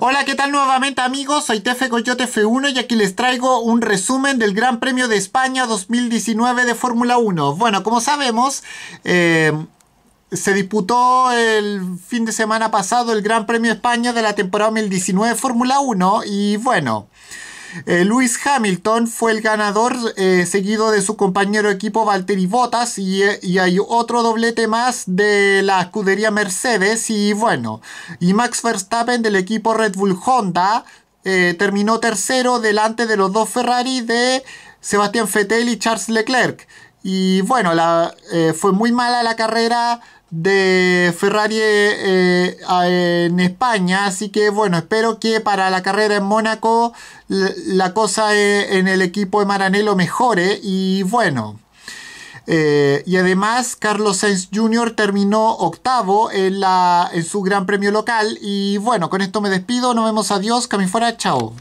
Hola, ¿qué tal nuevamente amigos? Soy Tefe Coyote F1 y aquí les traigo un resumen del Gran Premio de España 2019 de Fórmula 1. Bueno, como sabemos, eh, se disputó el fin de semana pasado el Gran Premio España de la temporada 2019 de Fórmula 1 y bueno... Eh, Luis Hamilton fue el ganador, eh, seguido de su compañero equipo Valtteri Bottas, y, eh, y, hay otro doblete más de la escudería Mercedes, y bueno, y Max Verstappen del equipo Red Bull Honda terminó tercero delante de los dos Ferrari de Sebastián Fettel y Charles Leclerc. Y bueno, la, fue muy mala la carrera de Ferrari eh, eh, en España. Así que bueno, espero que para la carrera en Mónaco la, cosa eh, en el equipo de Maranello mejore. Y bueno. y además Carlos Sainz Jr. terminó octavo en, la, en su gran premio local. Y bueno, con esto me despido. Nos vemos. Adiós. Cami fuera. Chao.